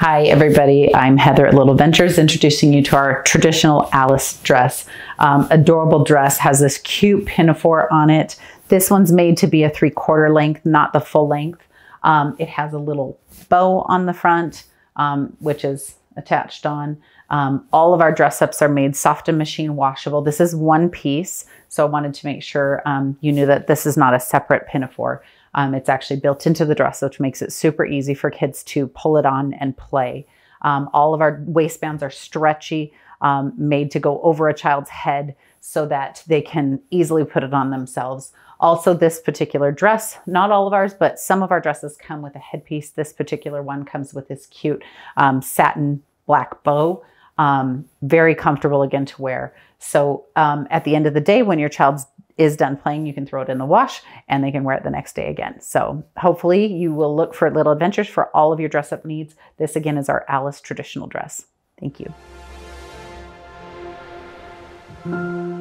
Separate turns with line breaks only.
Hi, everybody. I'm Heather at Little Ventures, introducing you to our traditional Alice dress. Um, adorable dress, has this cute pinafore on it. This one's made to be a three quarter length, not the full length. Um, it has a little bow on the front, um, which is attached on. Um, all of our dress ups are made soft and machine washable. This is one piece, so I wanted to make sure um, you knew that this is not a separate pinafore. Um, it's actually built into the dress, which makes it super easy for kids to pull it on and play. Um, all of our waistbands are stretchy, um, made to go over a child's head so that they can easily put it on themselves. Also, this particular dress, not all of ours, but some of our dresses come with a headpiece. This particular one comes with this cute um, satin black bow. Um, very comfortable again to wear. So um, at the end of the day, when your child is done playing, you can throw it in the wash and they can wear it the next day again. So hopefully you will look for little adventures for all of your dress up needs. This again is our Alice traditional dress. Thank you.